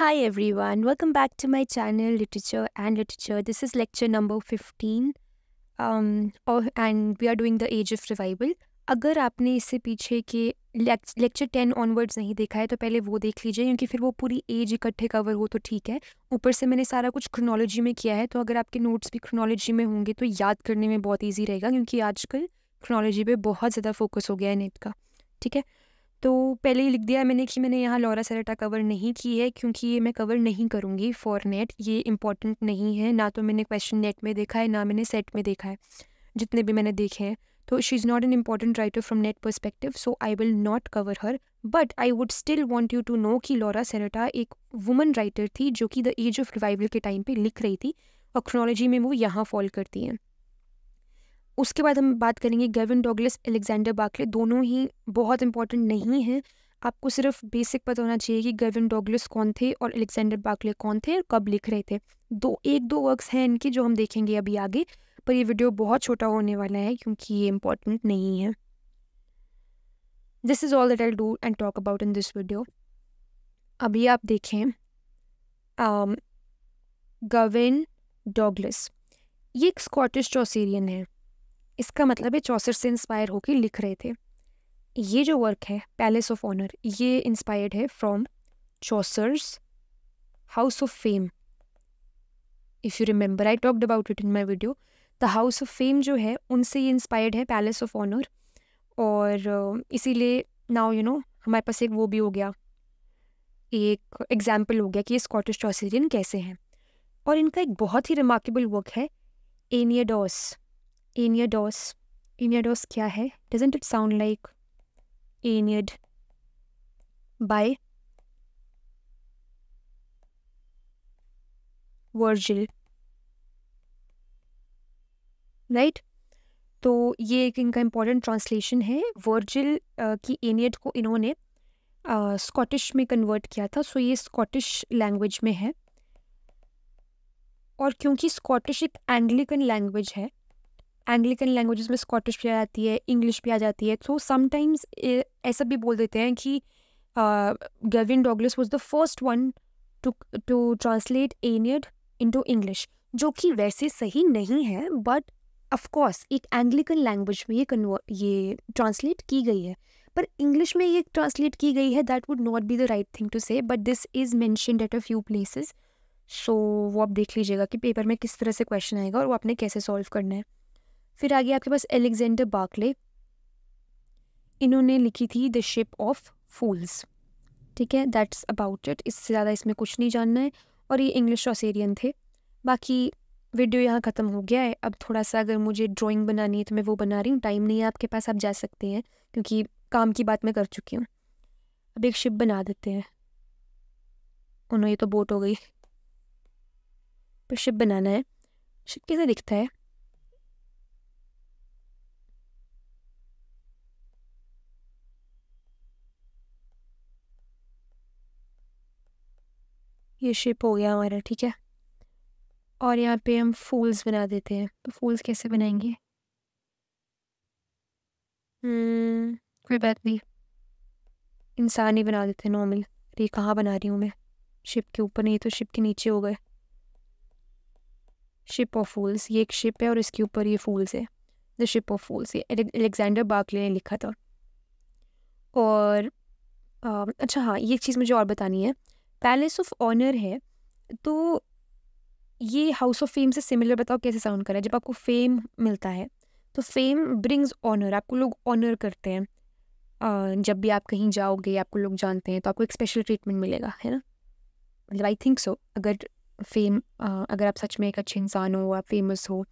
Hi everyone, welcome back to my channel Literature and Literature. This is lecture number 15 um, और and we are doing the age of revival अगर आपने इससे पीछे के lecture ten onwards नहीं देखा है तो पहले वो देख लीजिए क्योंकि फिर वो पूरी एज इकट्ठे कवर हो तो ठीक है ऊपर से मैंने सारा कुछ क्रोनोलॉजी में किया है तो अगर आपके नोट्स भी क्रोनोलॉजी में होंगे तो याद करने में बहुत ईजी रहेगा क्योंकि आजकल क्रोनोलॉजी पे बहुत ज़्यादा फोकस हो गया है नेट का ठीक है तो पहले ही लिख दिया मैंने कि मैंने यहाँ लॉरा सेरेटा कवर नहीं की है क्योंकि ये मैं कवर नहीं करूँगी फॉर नेट ये इंपॉर्टेंट नहीं है ना तो मैंने क्वेश्चन नेट में देखा है ना मैंने सेट में देखा है जितने भी मैंने देखे हैं तो she is not an important writer from NET perspective so I will not cover her but I would still want you to know कि लॉरा सेरेटा एक वुमन राइटर थी जो कि द एज ऑफ रिवाइवल के time पर लिख रही थी और क्रोनोलॉजी में वो यहाँ फॉल करती हैं उसके बाद हम बात करेंगे गेविन डॉगलिस एलेक्जेंडर बाकले दोनों ही बहुत इंपॉर्टेंट नहीं हैं आपको सिर्फ बेसिक पता होना चाहिए कि गेविन डॉगलिस कौन थे और एलेक्जेंडर बाकले कौन थे और कब लिख रहे थे दो एक दो वर्क्स हैं इनके जो हम देखेंगे अभी आगे पर ये वीडियो बहुत छोटा होने वाला है क्योंकि ये इम्पोर्टेंट नहीं है this is all that I do and talk about in this video अभी आप देखें गविन um, डॉगलिस ये एक स्कॉटिश चौसेरियन है इसका मतलब है चौसर से इंस्पायर होकर लिख रहे थे ये जो वर्क है पैलेस ऑफ ऑनर ये इंस्पायर्ड है from Chaucer's house of fame if you remember I talked about it in my video the house of fame जो है उनसे ये इंस्पायर्ड है पैलेस ऑफ ऑनर और इसीलिए नाउ यू नो हमारे पास एक वो भी हो गया एक एग्जाम्पल हो गया कि ये स्कॉटिश चौसेरियन कैसे हैं और इनका एक बहुत ही रिमार्केबल वर्क है एनियडॉस एनियडोस एनियडोस क्या है doesn't it sound like Aeneid by Virgil right तो ये एक इनका इम्पॉर्टेंट ट्रांसलेशन है वर्जिल की एनियड को इन्होंने स्कॉटिश uh, में कन्वर्ट किया था सो ये स्कॉटिश लैंग्वेज में है और क्योंकि स्कॉटिश एक एंग्लिकन लैंग्वेज है एंग्लिकन लैंग्वेजेस में स्कॉटिश भी आ जाती है इंग्लिश भी आ जाती है सो समटाइम्स ऐसा भी बोल देते हैं कि Gavin Douglas was the first one to to translate Aeneid into English जो कि वैसे सही नहीं है बट ऑफकोर्स एक एंग्लिकन लैंग्वेज में ये कन्वर्ट ये ट्रांसलेट की गई है पर इंग्लिश में ये ट्रांसलेट की गई है that would not be the right thing to say but this is mention at a few places so वो आप देख लीजिएगा कि पेपर में किस तरह से क्वेश्चन आएगा और वो आपने कैसे सॉल्व करना है फिर आ गया आपके पास एलेक्जेंडर बाकले इन्होंने लिखी थी द शिप ऑफ फूल्स ठीक है दैट्स अबाउट इट इससे ज़्यादा इसमें कुछ नहीं जानना है और ये इंग्लिश ऑसेरियन थे बाकी वीडियो यहाँ ख़त्म हो गया है अब थोड़ा सा अगर मुझे ड्राइंग बनानी है तो मैं वो बना रही हूँ टाइम नहीं है आपके पास आप जा सकते हैं क्योंकि काम की बात मैं कर चुकी हूँ अब एक शिप बना देते हैं उन्होंने ये तो बोट हो गई पर शिप बनाना है शिप कैसे दिखता है ये शेप हो गया हमारा ठीक है और यहाँ पे हम फूल्स बना देते हैं तो फूल्स कैसे बनाएंगे हम्म, कोई बात नहीं इंसान ही बना देते हैं नॉर्मल ये कहाँ बना रही हूँ मैं शिप के ऊपर नहीं तो शिप के नीचे हो गए शिप ऑफ फूल्स ये एक शिप है और इसके ऊपर ये फूल्स है द शिप ऑफ फूल्स ये अलेक्जेंडर बार्कले ने लिखा था और आ, अच्छा हाँ ये चीज़ मुझे और बतानी है पैलेस ऑफ ऑनर है तो ये हाउस ऑफ फेम से सिमिलर बताओ कैसे साउंड है जब आपको फेम मिलता है तो फेम ब्रिंग्स ऑनर आपको लोग ऑनर करते हैं जब भी आप कहीं जाओगे आपको लोग जानते हैं तो आपको एक स्पेशल ट्रीटमेंट मिलेगा है ना मतलब आई थिंक सो अगर फेम अगर आप सच में एक अच्छे इंसान हो आप फेमस हो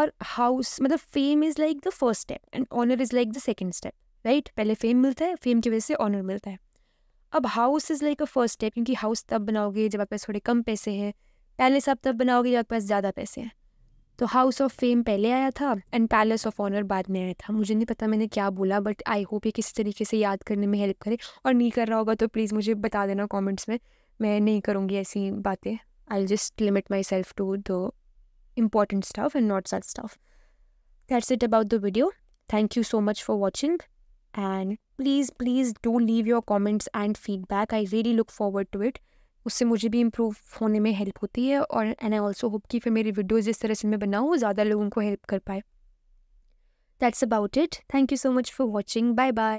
और हाउस मतलब fame is like the first step and honour is like the second step right पहले फेम मिलता है फेम की वजह से ऑनर मिलता है अब house is like a first step क्योंकि हाउस तब बनाओगे जब आपके पास थोड़े कम पैसे हैं पैलेस आप तब बनाओगे जब आपके पास ज़्यादा पैसे हैं तो हाउस ऑफ फेम पहले आया था एंड पैलेस ऑफ ऑनर बाद में आया था मुझे नहीं पता मैंने क्या बोला बट आई होप ये किसी तरीके से याद करने में हेल्प करे और नहीं कर रहा होगा तो प्लीज़ मुझे बता देना कॉमेंट्स में मैं नहीं करूँगी ऐसी बातें I just limit myself to the important stuff and not such stuff that's it about the video thank you so much for watching and please please do leave your comments and feedback I really look forward to it उससे मुझे भी improve होने में help होती है और and I also hope कि फिर मेरी वीडियोज़ जिस तरह से मैं बनाऊँ ज़्यादा लोगों को हेल्प कर पाए that's about it thank you so much for watching bye bye